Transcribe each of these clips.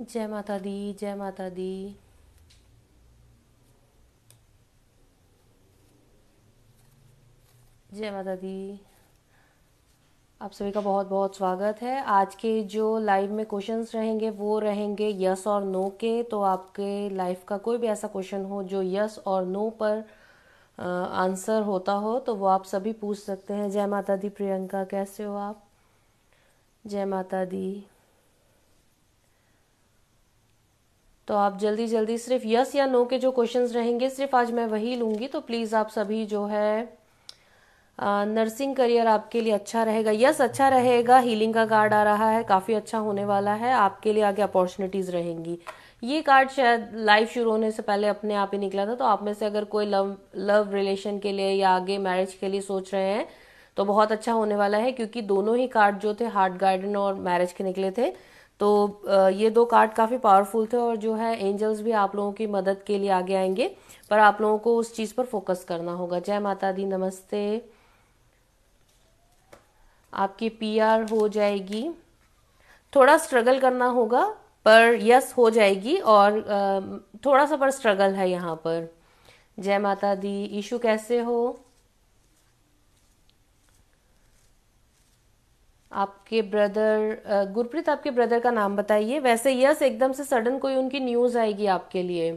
जय माता दी जय माता दी जय माता दी आप सभी का बहुत बहुत स्वागत है आज के जो लाइव में क्वेश्चंस रहेंगे वो रहेंगे यस और नो के तो आपके लाइफ का कोई भी ऐसा क्वेश्चन हो जो यस और नो पर आंसर होता हो तो वो आप सभी पूछ सकते हैं जय माता दी प्रियंका कैसे हो आप जय माता दी तो आप जल्दी जल्दी सिर्फ यस या नो के जो क्वेश्चंस रहेंगे सिर्फ आज मैं वही लूंगी तो प्लीज़ आप सभी जो है नर्सिंग करियर आपके लिए अच्छा रहेगा यस अच्छा रहेगा हीलिंग का कार्ड आ रहा है काफ़ी अच्छा होने वाला है आपके लिए आगे अपॉर्चुनिटीज़ रहेंगी ये कार्ड शायद लाइफ शुरू होने से पहले अपने आप ही निकला था तो आप में से अगर कोई लव लव रिलेशन के लिए या आगे मैरिज के लिए सोच रहे हैं तो बहुत अच्छा होने वाला है क्योंकि दोनों ही कार्ड जो थे हार्ट गार्डन और मैरिज के निकले थे तो ये दो कार्ड काफ़ी पावरफुल थे और जो है एंजल्स भी आप लोगों की मदद के लिए आगे आएंगे पर आप लोगों को उस चीज़ पर फोकस करना होगा जय माता दी नमस्ते आपकी पीआर हो जाएगी थोड़ा स्ट्रगल करना होगा पर यस हो जाएगी और थोड़ा सा पर स्ट्रगल है यहाँ पर जय माता दी इशू कैसे हो आपके ब्रदर गुरप्रीत आपके ब्रदर का नाम बताइए वैसे यस एकदम से सडन कोई उनकी न्यूज़ आएगी आपके लिए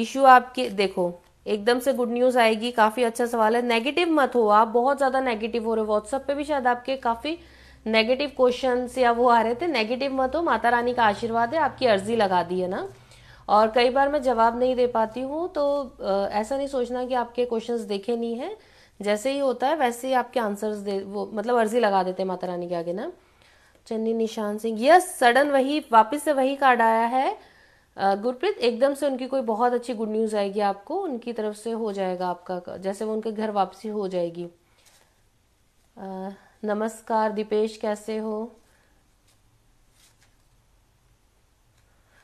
इशू आपके देखो एकदम से गुड न्यूज़ आएगी काफ़ी अच्छा सवाल है नेगेटिव मत हो आप बहुत ज़्यादा नेगेटिव हो रहे हो व्हाट्सएप पे भी शायद आपके काफ़ी नेगेटिव क्वेश्चन या वो आ रहे थे नेगेटिव मत हो माता रानी का आशीर्वाद है आपकी अर्जी लगा दी है ना और कई बार मैं जवाब नहीं दे पाती हूँ तो ऐसा नहीं सोचना कि आपके क्वेश्चन देखे नहीं हैं जैसे ही होता है वैसे ही आपके आंसर्स दे वो मतलब अर्जी लगा देते हैं माता रानी के आगे ना चन्नी निशान सिंह यस सडन वही वापस से वही कार्ड आया है गुरप्रीत एकदम से उनकी कोई बहुत अच्छी गुड न्यूज़ आएगी आपको उनकी तरफ से हो जाएगा आपका जैसे वो उनके घर वापसी हो जाएगी नमस्कार दीपेश कैसे हो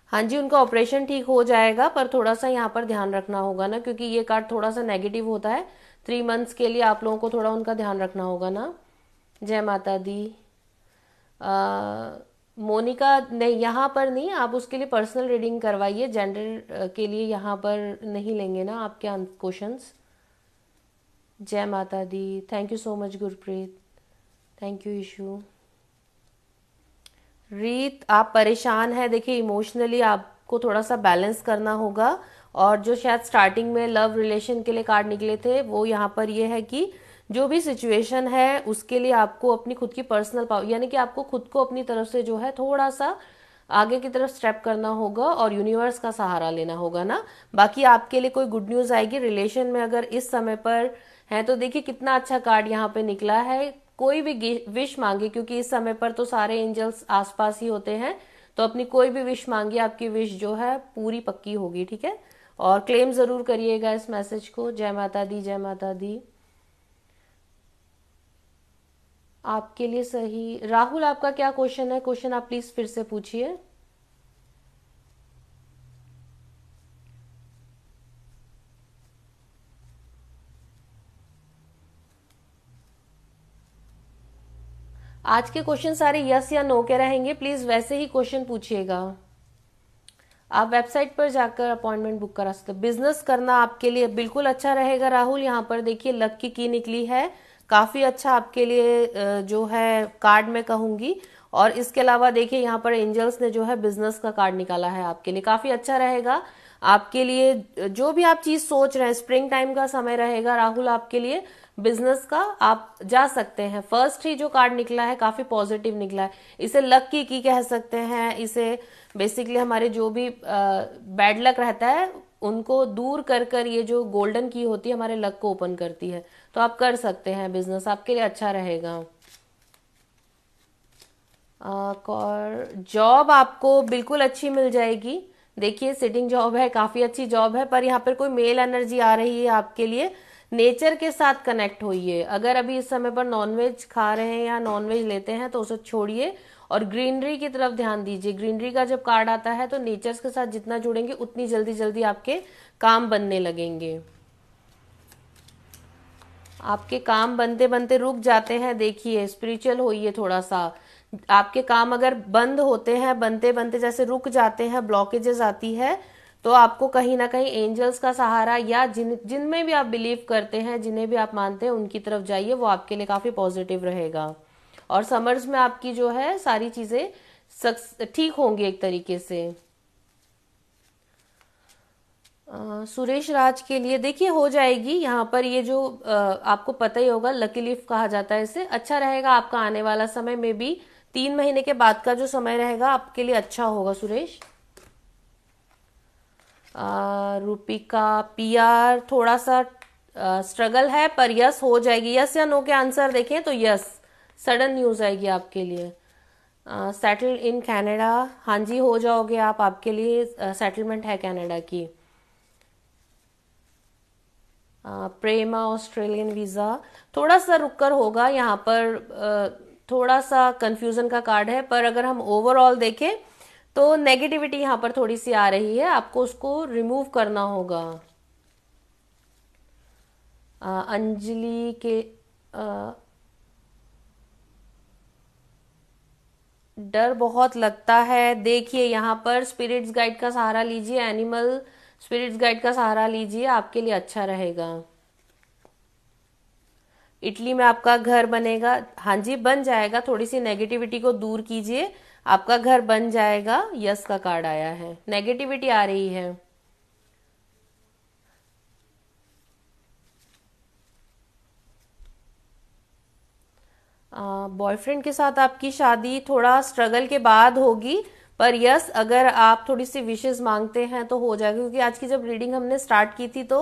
हाँ जी उनका ऑपरेशन ठीक हो जाएगा पर थोड़ा सा यहाँ पर ध्यान रखना होगा ना क्योंकि ये कार्ड थोड़ा सा नेगेटिव होता है थ्री मंथ्स के लिए आप लोगों को थोड़ा उनका ध्यान रखना होगा ना जय माता दी आ, मोनिका नहीं यहाँ पर नहीं आप उसके लिए पर्सनल रीडिंग करवाइए जेंडर के लिए यहाँ पर नहीं लेंगे ना आपके क्वेश्चन अं, जय माता दी thank you so much Gurpreet thank you Ishu Reet आप परेशान है देखिए इमोशनली आपको थोड़ा सा बैलेंस करना होगा और जो शायद स्टार्टिंग में लव रिलेशन के लिए कार्ड निकले थे वो यहाँ पर ये है कि जो भी सिचुएशन है उसके लिए आपको अपनी खुद की पर्सनल पावर यानी कि आपको खुद को अपनी तरफ से जो है थोड़ा सा आगे की तरफ स्टेप करना होगा और यूनिवर्स का सहारा लेना होगा ना बाकी आपके लिए कोई गुड न्यूज़ आएगी रिलेशन में अगर इस समय पर है तो देखिए कितना अच्छा कार्ड यहाँ पे निकला है कोई भी विश मांगे क्योंकि इस समय पर तो सारे एंजल्स आसपास ही होते हैं तो अपनी कोई भी विश मांगिए आपकी विश जो है पूरी पक्की होगी ठीक है और क्लेम जरूर करिएगा इस मैसेज को जय माता दी जय माता दी आपके लिए सही राहुल आपका क्या क्वेश्चन है क्वेश्चन आप प्लीज फिर से पूछिए आज के क्वेश्चन सारे यस या नो के रहेंगे प्लीज वैसे ही क्वेश्चन पूछिएगा आप वेबसाइट पर जाकर अपॉइंटमेंट बुक करा सकते बिजनेस करना आपके लिए बिल्कुल अच्छा रहेगा राहुल यहाँ पर देखिए लक की की निकली है काफी अच्छा आपके लिए जो है कार्ड में कहूंगी और इसके अलावा देखिए यहाँ पर एंजल्स ने जो है बिजनेस का कार्ड निकाला है आपके लिए काफी अच्छा रहेगा आपके लिए जो भी आप चीज सोच रहे हैं स्प्रिंग टाइम का समय रहेगा राहुल आपके लिए बिजनेस का आप जा सकते हैं फर्स्ट ही जो कार्ड निकला है काफी पॉजिटिव निकला है इसे लक की की कह सकते हैं इसे बेसिकली हमारे जो भी बैड लक रहता है उनको दूर कर कर ये जो गोल्डन की होती है हमारे लक को ओपन करती है तो आप कर सकते हैं बिजनेस आपके लिए अच्छा रहेगा जॉब आपको बिल्कुल अच्छी मिल जाएगी देखिए सिटिंग जॉब है काफ़ी अच्छी जॉब है पर यहाँ पर कोई मेल एनर्जी आ रही है आपके लिए नेचर के साथ कनेक्ट होइए अगर अभी इस समय पर नॉनवेज खा रहे हैं या नॉनवेज लेते हैं तो उसे छोड़िए और ग्रीनरी की तरफ ध्यान दीजिए ग्रीनरी का जब कार्ड आता है तो नेचर के साथ जितना जुड़ेंगे उतनी जल्दी जल्दी आपके काम बनने लगेंगे आपके काम बनते बनते रुक जाते हैं देखिए स्पिरिचुअल होइए थोड़ा सा आपके काम अगर बंद होते हैं बनते बनते जैसे रुक जाते हैं ब्लॉकेजेस आती है तो आपको कहीं ना कहीं एंजल्स का सहारा या जिन जिनमें भी आप बिलीव करते हैं जिन्हें भी आप मानते हैं उनकी तरफ जाइए वो आपके लिए काफ़ी पॉजिटिव रहेगा और समर्स में आपकी जो है सारी चीज़ें ठीक होंगी एक तरीके से आ, सुरेश राज के लिए देखिए हो जाएगी यहाँ पर ये जो आ, आपको पता ही होगा लकी लिफ कहा जाता है इसे अच्छा रहेगा आपका आने वाला समय में भी तीन महीने के बाद का जो समय रहेगा आपके लिए अच्छा होगा सुरेश रूपी का पी आर थोड़ा सा स्ट्रगल है पर यस हो जाएगी यस या नो के आंसर देखें तो यस सडन न्यूज़ आएगी आपके लिए सेटल इन कैनेडा हाँ जी हो जाओगे आप आपके लिए सेटलमेंट uh, है कैनेडा की प्रेमा ऑस्ट्रेलियन वीज़ा थोड़ा सा रुक कर होगा यहाँ पर uh, थोड़ा सा कंफ्यूजन का कार्ड है पर अगर हम ओवरऑल देखें तो नेगेटिविटी यहां पर थोड़ी सी आ रही है आपको उसको रिमूव करना होगा अंजलि के आ, डर बहुत लगता है देखिए यहां पर स्पिरिट्स गाइड का सहारा लीजिए एनिमल स्पिरिट्स गाइड का सहारा लीजिए आपके लिए अच्छा रहेगा इटली में आपका घर बनेगा हाँ जी बन जाएगा थोड़ी सी नेगेटिविटी को दूर कीजिए आपका घर बन जाएगा यस का कार्ड आया है नेगेटिविटी आ रही है बॉयफ्रेंड के साथ आपकी शादी थोड़ा स्ट्रगल के बाद होगी पर यस अगर आप थोड़ी सी विशेष मांगते हैं तो हो जाएगा क्योंकि आज की जब रीडिंग हमने स्टार्ट की थी तो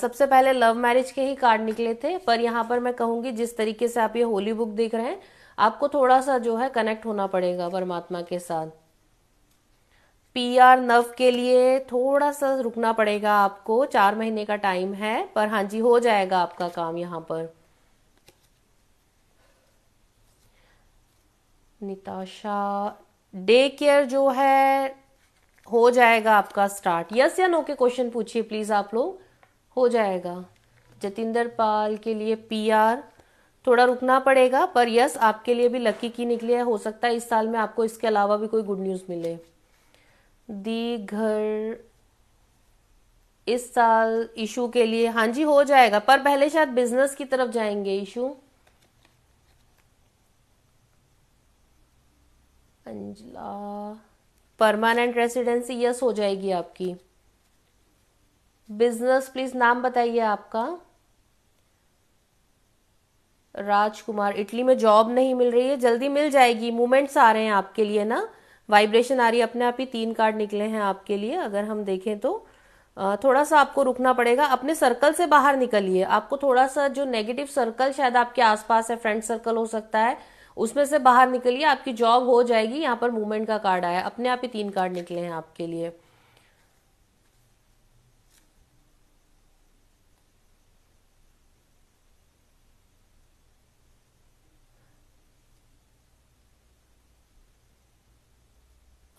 सबसे पहले लव मैरिज के ही कार्ड निकले थे पर यहाँ पर मैं कहूंगी जिस तरीके से आप ये होली बुक देख रहे हैं आपको थोड़ा सा जो है कनेक्ट होना पड़ेगा परमात्मा के साथ पी आर नव के लिए थोड़ा सा रुकना पड़ेगा आपको चार महीने का टाइम है पर हाँ जी हो जाएगा आपका काम यहां पर निताशा डे केयर जो है हो जाएगा आपका स्टार्ट यस या नो के क्वेश्चन पूछिए प्लीज आप लोग हो जाएगा जतिंदर पाल के लिए पीआर थोड़ा रुकना पड़ेगा पर यस आपके लिए भी लकी की निकली है हो सकता है इस साल में आपको इसके अलावा भी कोई गुड न्यूज़ मिले दी घर इस साल इशू के लिए हाँ जी हो जाएगा पर पहले शायद बिजनेस की तरफ जाएंगे Ishu Anjala permanent residency yes हो जाएगी आपकी बिजनेस प्लीज नाम बताइए आपका राजकुमार इटली में जॉब नहीं मिल रही है जल्दी मिल जाएगी मूवमेंट्स आ रहे हैं आपके लिए ना वाइब्रेशन आ रही है अपने आप ही तीन कार्ड निकले हैं आपके लिए अगर हम देखें तो थोड़ा सा आपको रुकना पड़ेगा अपने सर्कल से बाहर निकलिए आपको थोड़ा सा जो नेगेटिव सर्कल शायद आपके आसपास है फ्रेंड सर्कल हो सकता है उसमें से बाहर निकलिए आपकी जॉब हो जाएगी यहाँ पर मूवमेंट का कार्ड आया अपने आप ही तीन कार्ड निकले हैं आपके लिए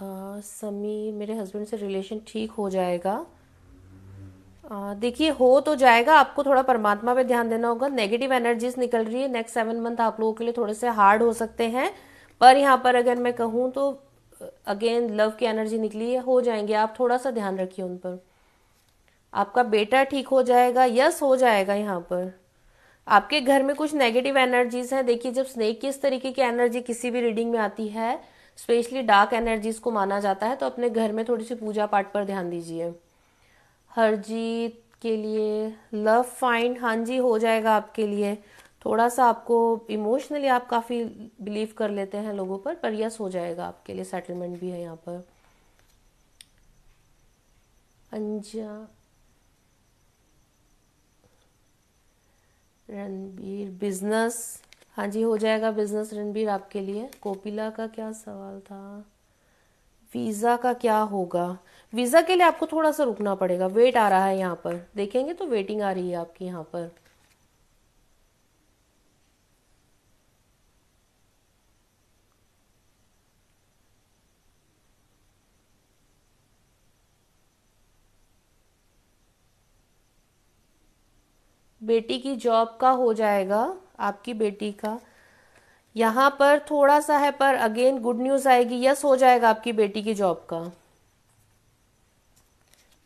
समी मेरे हस्बैंड से रिलेशन ठीक हो जाएगा देखिए हो तो जाएगा आपको थोड़ा परमात्मा पे ध्यान देना होगा नेगेटिव एनर्जीज निकल रही है नेक्स्ट सेवन मंथ आप लोगों के लिए थोड़े से हार्ड हो सकते हैं पर यहाँ पर अगर मैं कहूँ तो अगेन लव की एनर्जी निकली है हो जाएंगे आप थोड़ा सा ध्यान रखिए उन पर आपका बेटा ठीक हो जाएगा यस हो जाएगा यहाँ पर आपके घर में कुछ नेगेटिव एनर्जीज हैं देखिए जब स्नेक की इस तरीके की एनर्जी किसी भी रीडिंग में आती है स्पेशली डार्क एनर्जीज को माना जाता है तो अपने घर में थोड़ी सी पूजा पाठ पर ध्यान दीजिए हरजीत के लिए लव फाइंड हाँ जी हो जाएगा आपके लिए थोड़ा सा आपको इमोशनली आप काफ़ी बिलीव कर लेते हैं लोगों पर पर यस हो जाएगा आपके लिए सेटलमेंट भी है यहाँ पर अंजा रणबीर बिजनेस हाँ जी हो जाएगा बिजनेस रणबीर आपके लिए कोपिला का क्या सवाल था वीज़ा का क्या होगा वीज़ा के लिए आपको थोड़ा सा रुकना पड़ेगा वेट आ रहा है यहाँ पर देखेंगे तो वेटिंग आ रही है आपकी यहाँ पर बेटी की जॉब का हो जाएगा आपकी बेटी का यहाँ पर थोड़ा सा है पर अगेन गुड न्यूज आएगी यस हो जाएगा आपकी बेटी की जॉब का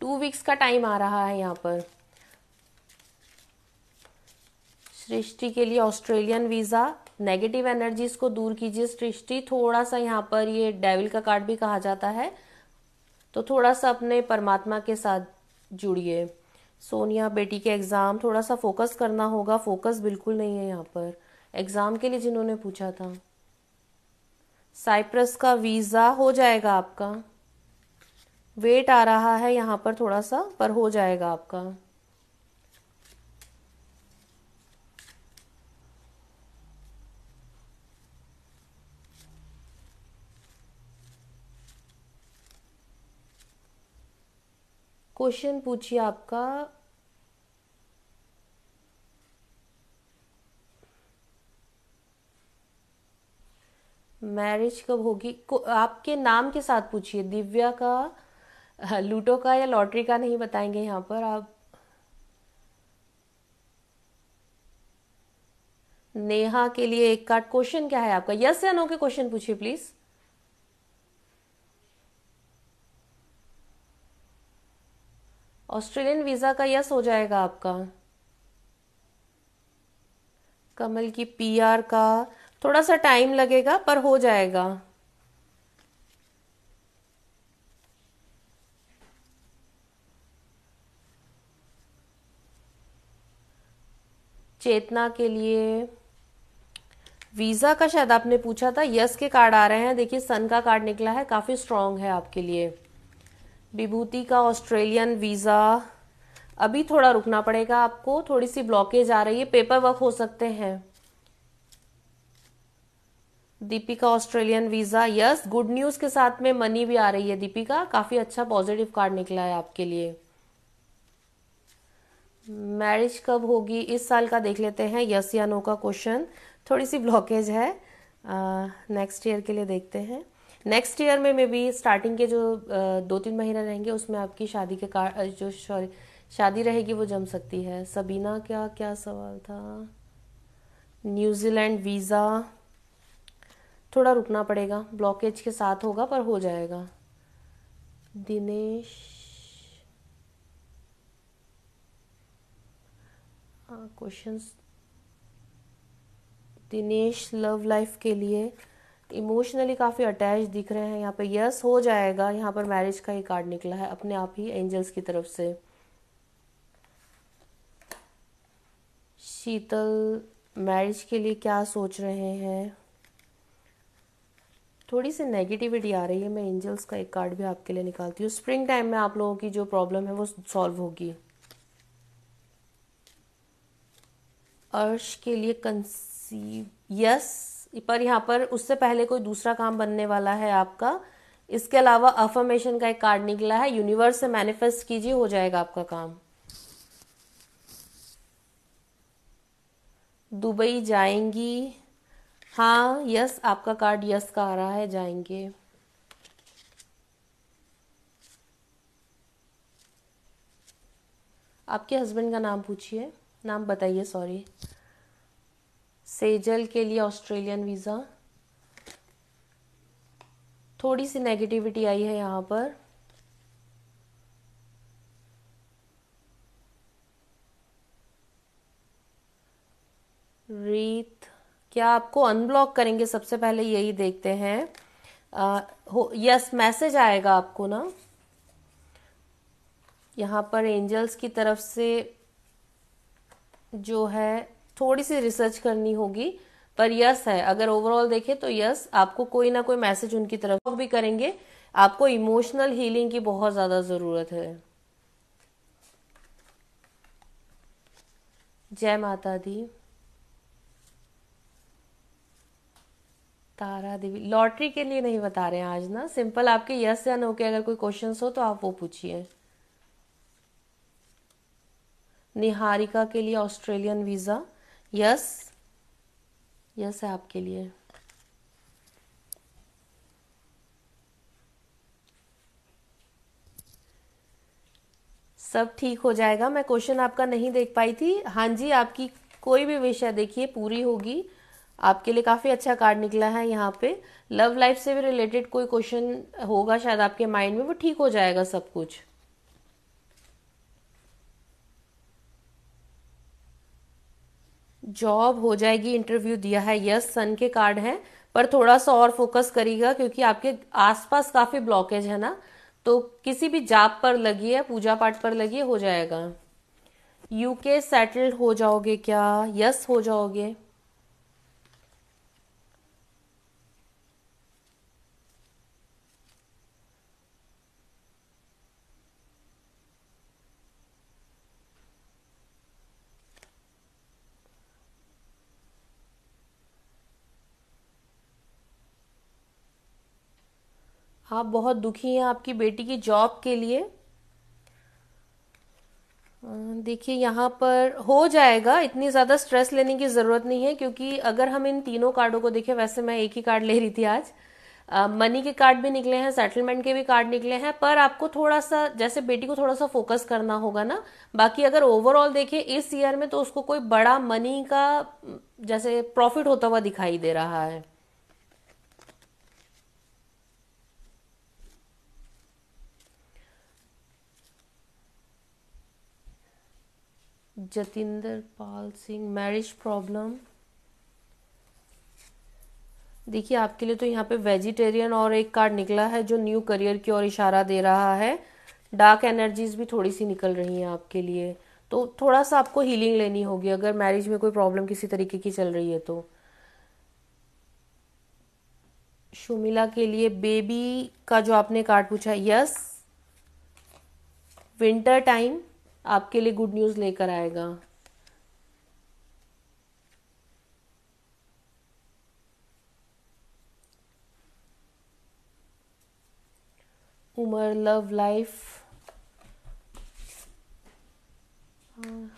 टू वीक्स का टाइम आ रहा है यहाँ पर सृष्टि के लिए ऑस्ट्रेलियन वीज़ा नेगेटिव एनर्जीज को दूर कीजिए सृष्टि थोड़ा सा यहाँ पर ये डेविल का कार्ड भी कहा जाता है तो थोड़ा सा अपने परमात्मा के साथ जुड़िए सोनिया बेटी के एग्ज़ाम थोड़ा सा फोकस करना होगा फोकस बिल्कुल नहीं है यहाँ पर एग्ज़ाम के लिए जिन्होंने पूछा था साइप्रस का वीज़ा हो जाएगा आपका वेट आ रहा है यहाँ पर थोड़ा सा पर हो जाएगा आपका क्वेश्चन पूछिए आपका मैरिज कब होगी आपके नाम के साथ पूछिए दिव्या का लूटो का या लॉटरी का नहीं बताएंगे यहाँ पर आप नेहा के लिए एक कार्ड क्वेश्चन क्या है आपका यस या नो के क्वेश्चन पूछिए प्लीज ऑस्ट्रेलियन वीजा का यस हो जाएगा आपका कमल की पीआर का थोड़ा सा टाइम लगेगा पर हो जाएगा चेतना के लिए वीज़ा का शायद आपने पूछा था यस के कार्ड आ रहे हैं देखिए सन का कार्ड निकला है काफ़ी स्ट्रांग है आपके लिए विभूति का ऑस्ट्रेलियन वीज़ा अभी थोड़ा रुकना पड़ेगा आपको थोड़ी सी ब्लॉकेज आ रही है पेपर वर्क हो सकते हैं Deepika Australian visa yes good news के साथ में मनी भी आ रही है दीपिका काफी अच्छा पॉजिटिव कार्ड निकला है आपके लिए मैरिज कब होगी इस साल का देख लेते हैं यस या नो का क्वेश्चन थोड़ी सी ब्लॉकेज है नेक्स्ट ईयर के लिए देखते हैं नेक्स्ट ईयर में मे बी स्टार्टिंग के जो uh, दो तीन महीने रहेंगे उसमें आपकी शादी के कार जो सॉरी शादी रहेगी वो जम सकती है सबीना क्या क्या सवाल था न्यूजीलैंड वीज़ा थोड़ा रुकना पड़ेगा ब्लॉकेज के साथ होगा पर हो जाएगा दिनेश क्वेश्चन हाँ, दिनेश लव लाइफ के लिए इमोशनली काफ़ी अटैच दिख रहे हैं यहाँ पे यस हो जाएगा यहाँ पर मैरिज का ही कार्ड निकला है अपने आप ही एंजल्स की तरफ से शीतल मैरिज के लिए क्या सोच रहे हैं थोड़ी सी नेगेटिविटी आ रही है मैं एंजल्स का एक कार्ड भी आपके लिए निकालती हूँ स्प्रिंग टाइम में आप लोगों की जो प्रॉब्लम है वो सॉल्व होगी अर्श के लिए कंसीव यस पर यहाँ पर उससे पहले कोई दूसरा काम बनने वाला है आपका इसके अलावा अफर्मेशन का एक कार्ड निकला है यूनिवर्स से मैनिफेस्ट कीजिए हो जाएगा आपका काम दुबई जाएंगी हाँ यस आपका कार्ड यस का आ रहा है जाएंगे आपके हस्बैंड का नाम पूछिए नाम बताइए सॉरी सेजल के लिए ऑस्ट्रेलियन वीज़ा थोड़ी सी नेगेटिविटी आई है यहाँ पर रीत क्या आपको अनब्लॉक करेंगे सबसे पहले यही देखते हैं यस मैसेज आएगा आपको ना यहाँ पर एंजल्स की तरफ से जो है थोड़ी सी रिसर्च करनी होगी पर यस है अगर ओवरऑल देखें तो यस आपको कोई ना कोई मैसेज उनकी तरफ भी करेंगे आपको इमोशनल हीलिंग की बहुत ज़्यादा ज़रूरत है जय माता दी तारा देवी लॉटरी के लिए नहीं बता रहे हैं आज ना सिंपल आपके यस या नो के अगर कोई क्वेश्चंस हो तो आप वो पूछिए निहारिका के लिए ऑस्ट्रेलियन वीज़ा यस यस है आपके लिए सब ठीक हो जाएगा मैं क्वेश्चन आपका नहीं देख पाई थी हाँ जी आपकी कोई भी विषय देखिए पूरी होगी आपके लिए काफ़ी अच्छा कार्ड निकला है यहाँ पे लव लाइफ से भी रिलेटेड कोई क्वेश्चन होगा शायद आपके माइंड में वो ठीक हो जाएगा सब कुछ जॉब हो जाएगी इंटरव्यू दिया है यस सन के कार्ड है पर थोड़ा सा और फोकस करिएगा क्योंकि आपके आसपास काफ़ी ब्लॉकेज है ना तो किसी भी जाप पर लगी है पूजा पाठ पर लगी हो जाएगा यूके सेटल हो जाओगे क्या यस हो जाओगे आप बहुत दुखी हैं आपकी बेटी की जॉब के लिए देखिए यहाँ पर हो जाएगा इतनी ज़्यादा स्ट्रेस लेने की ज़रूरत नहीं है क्योंकि अगर हम इन तीनों कार्डों को देखें वैसे मैं एक ही कार्ड ले रही थी आज मनी के कार्ड भी निकले हैं सेटलमेंट के भी कार्ड निकले हैं पर आपको थोड़ा सा जैसे बेटी को थोड़ा सा फोकस करना होगा ना बाकी अगर ओवरऑल देखें इस ईयर में तो उसको कोई बड़ा मनी का जैसे प्रॉफिट होता हुआ दिखाई दे रहा है जतिंदर पाल सिंह मैरिज प्रॉब्लम देखिए आपके लिए तो यहाँ पे वेजिटेरियन और एक कार्ड निकला है जो न्यू करियर की ओर इशारा दे रहा है डार्क एनर्जीज भी थोड़ी सी निकल रही हैं आपके लिए तो थोड़ा सा आपको हीलिंग लेनी होगी अगर मैरिज में कोई प्रॉब्लम किसी तरीके की चल रही है तो शुमिला के लिए बेबी का जो आपने कार्ड पूछा यस विंटर टाइम आपके लिए गुड न्यूज़ लेकर आएगा उमर लव लाइफ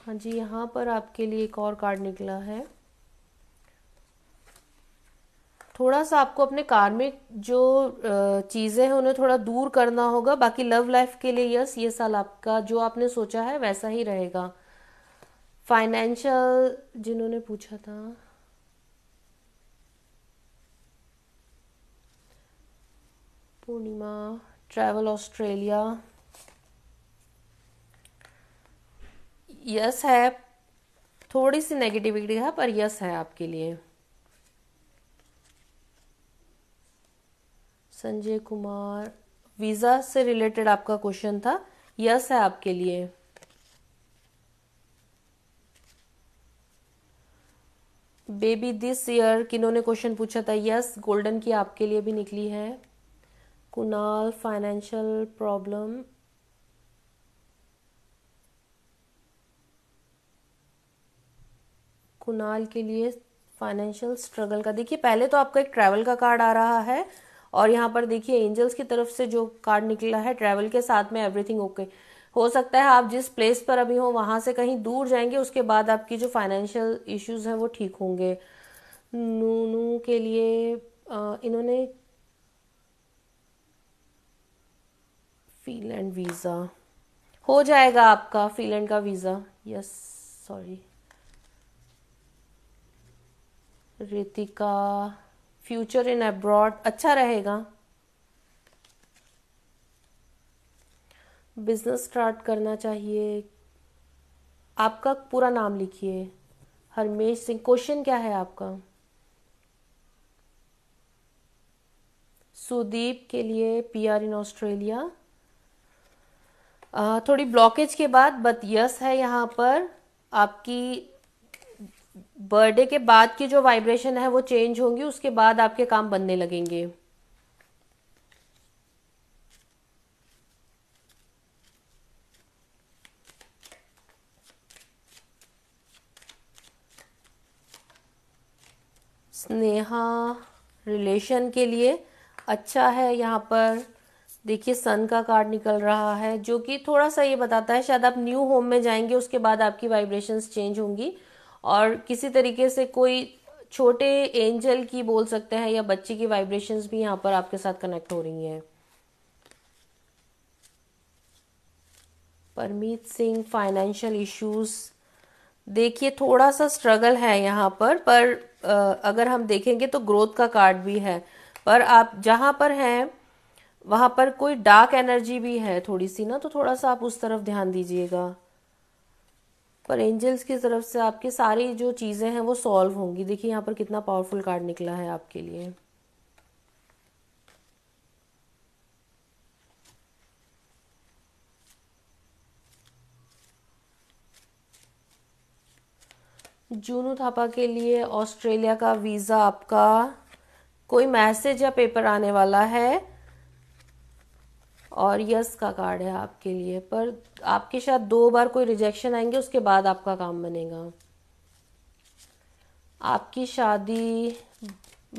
हाँ जी यहाँ पर आपके लिए एक और कार्ड निकला है थोड़ा सा आपको अपने कार्मिक जो चीज़ें हैं उन्हें थोड़ा दूर करना होगा बाकी लव लाइफ के लिए यस ये साल आपका जो आपने सोचा है वैसा ही रहेगा फाइनेंशियल जिन्होंने पूछा था पूर्णिमा ट्रैवल ऑस्ट्रेलिया यस है थोड़ी सी नेगेटिविटी है पर यस है आपके लिए संजय कुमार वीज़ा से रिलेटेड आपका क्वेश्चन था यस है आपके लिए बेबी दिस ईयर किन्होंने क्वेश्चन पूछा था यस गोल्डन की आपके लिए भी निकली है कुणाल फाइनेंशियल प्रॉब्लम कुनाल के लिए फाइनेंशियल स्ट्रगल का देखिए पहले तो आपका एक ट्रैवल का कार्ड आ रहा है और यहाँ पर देखिए एंजल्स की तरफ से जो कार्ड निकला है ट्रैवल के साथ में एवरीथिंग ओके okay. हो सकता है आप जिस प्लेस पर अभी हो वहां से कहीं दूर जाएंगे उसके बाद आपकी जो फाइनेंशियल इश्यूज हैं वो ठीक होंगे नूनू के लिए आ, इन्होंने फीलैंड वीज़ा हो जाएगा आपका फीलैंड का visa yes sorry Ritika future in abroad अच्छा रहेगा बिजनेस स्टार्ट करना चाहिए आपका पूरा नाम लिखिए हरमेश सिंह क्वेश्चन क्या है आपका सुदीप के लिए पीआर इन ऑस्ट्रेलिया थोड़ी ब्लॉकेज के बाद बट यस है यहाँ पर आपकी बर्थडे के बाद की जो वाइब्रेशन है वो चेंज होंगी उसके बाद आपके काम बनने लगेंगे स्नेहा रिलेशन के लिए अच्छा है यहाँ पर देखिए सन का कार्ड निकल रहा है जो कि थोड़ा सा ये बताता है शायद आप न्यू होम में जाएंगे उसके बाद आपकी वाइब्रेशंस चेंज होंगी और किसी तरीके से कोई छोटे एंजल की बोल सकते हैं या बच्चे की वाइब्रेशंस भी यहाँ पर आपके साथ कनेक्ट हो रही हैं परमीत सिंह फाइनेंशियल इश्यूज देखिए थोड़ा सा स्ट्रगल है यहाँ पर पर अगर हम देखेंगे तो ग्रोथ का कार्ड भी है पर आप जहाँ पर हैं वहाँ पर कोई डार्क एनर्जी भी है थोड़ी सी ना तो थोड़ा सा आप उस तरफ ध्यान दीजिएगा पर एंजल्स की तरफ से आपकी सारी जो चीज़ें हैं वो सॉल्व होंगी देखिए यहाँ पर कितना पावरफुल कार्ड निकला है आपके लिए जूनू थापा के लिए ऑस्ट्रेलिया का वीज़ा आपका कोई मैसेज या पेपर आने वाला है और यस का कार्ड है आपके लिए पर आपके शायद दो बार कोई रिजेक्शन आएंगे उसके बाद आपका काम बनेगा आपकी शादी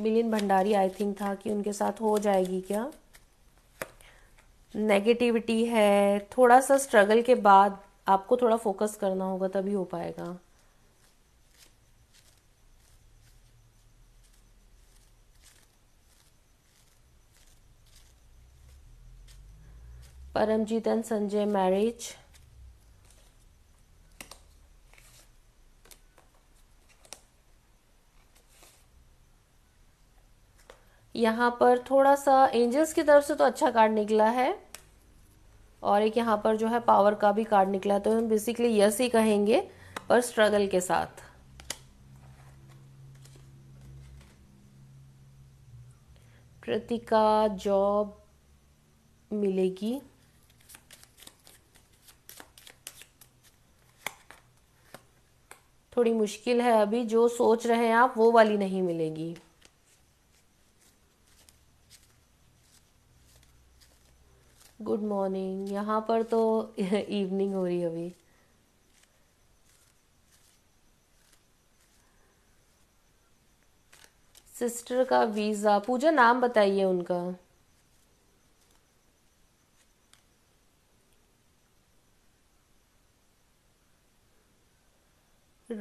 मिलिन भंडारी आई थिंक था कि उनके साथ हो जाएगी क्या नेगेटिविटी है थोड़ा सा स्ट्रगल के बाद आपको थोड़ा फोकस करना होगा तभी हो पाएगा परमजीत एंड संजय मैरिज यहाँ पर थोड़ा सा एंजल्स की तरफ से तो अच्छा कार्ड निकला है और एक यहाँ पर जो है पावर का भी कार्ड निकला तो हम बेसिकली यस ही कहेंगे पर स्ट्रगल के साथ कृतिका जॉब मिलेगी थोड़ी मुश्किल है अभी जो सोच रहे हैं आप वो वाली नहीं मिलेगी गुड मॉर्निंग यहाँ पर तो इवनिंग हो रही है अभी सिस्टर का वीज़ा पूजा नाम बताइए उनका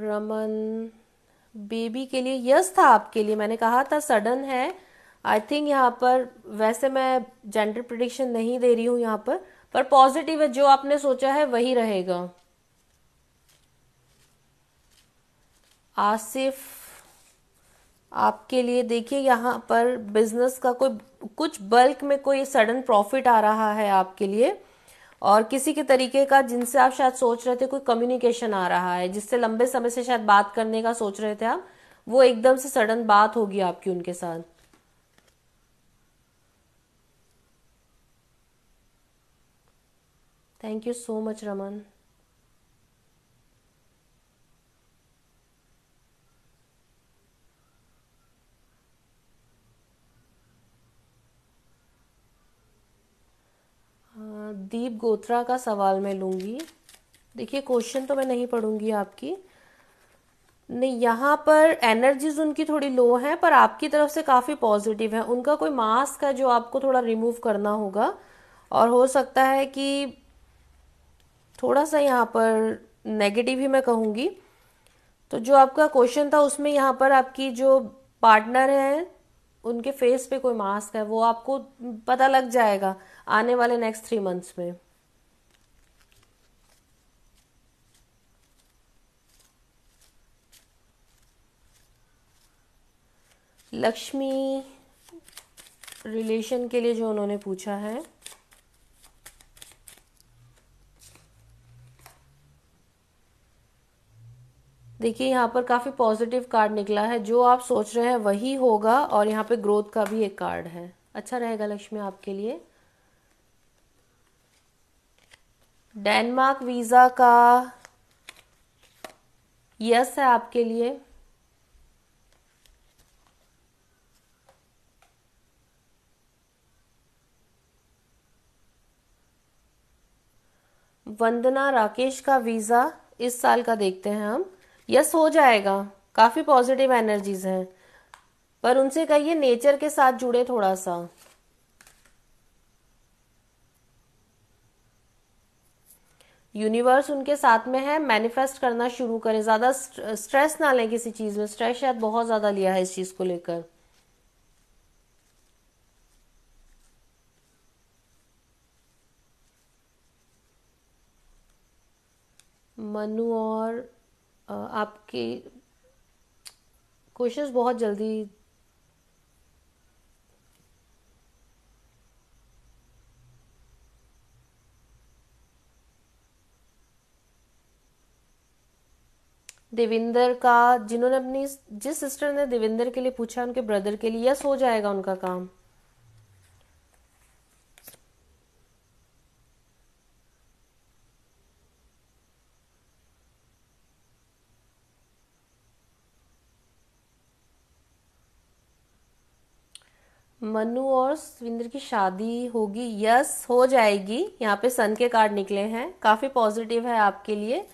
रमन बेबी के लिए यस था आपके लिए मैंने कहा था सडन है आई थिंक यहाँ पर वैसे मैं जेंडर प्रिडिक्शन नहीं दे रही हूं यहाँ पर पर पॉजिटिव है जो आपने सोचा है वही रहेगा आसिफ आपके लिए देखिए यहाँ पर बिजनेस का कोई कुछ बल्क में कोई सडन प्रॉफिट आ रहा है आपके लिए और किसी के तरीके का जिनसे आप शायद सोच रहे थे कोई कम्युनिकेशन आ रहा है जिससे लंबे समय से शायद बात करने का सोच रहे थे आप वो एकदम से सडन बात होगी आपकी उनके साथ thank you so much Ramandeep Gotra का सवाल मैं लूँगी देखिए क्वेश्चन तो मैं नहीं पढ़ूंगी आपकी नहीं यहाँ पर एनर्जीज उनकी थोड़ी लो है पर आपकी तरफ से काफ़ी पॉजिटिव है उनका कोई मास्क है जो आपको थोड़ा रिमूव करना होगा और हो सकता है कि थोड़ा सा यहाँ पर नेगेटिव ही मैं कहूँगी तो जो आपका क्वेश्चन था उसमें यहाँ पर आपकी जो पार्टनर है उनके फेस पे कोई मास्क है वो आपको पता लग जाएगा आने वाले नेक्स्ट थ्री मंथ्स में लक्ष्मी रिलेशन के लिए जो उन्होंने पूछा है देखिए यहाँ पर काफ़ी पॉजिटिव कार्ड निकला है जो आप सोच रहे हैं वही होगा और यहाँ पे ग्रोथ का भी एक कार्ड है अच्छा रहेगा लक्ष्मी आपके लिए डेनमार्क वीज़ा का यस है आपके लिए वंदना राकेश का वीज़ा इस साल का देखते हैं हम यस हो जाएगा काफ़ी पॉजिटिव एनर्जीज हैं पर उनसे कहिए नेचर के साथ जुड़े थोड़ा सा यूनिवर्स उनके साथ में है मैनिफेस्ट करना शुरू करें ज़्यादा स्ट्रेस ना लें किसी चीज़ में स्ट्रेस शायद बहुत ज़्यादा लिया है इस चीज़ को लेकर मनु और आपकी कोशिश बहुत जल्दी देविंदर का जिन्होंने अपनी जिस सिस्टर ने देविंदर के लिए पूछा उनके ब्रदर के लिए यस हो जाएगा उनका काम मनु और सुविंदर की शादी होगी यस हो जाएगी यहाँ पे सन के कार्ड निकले हैं काफी पॉजिटिव है आपके लिए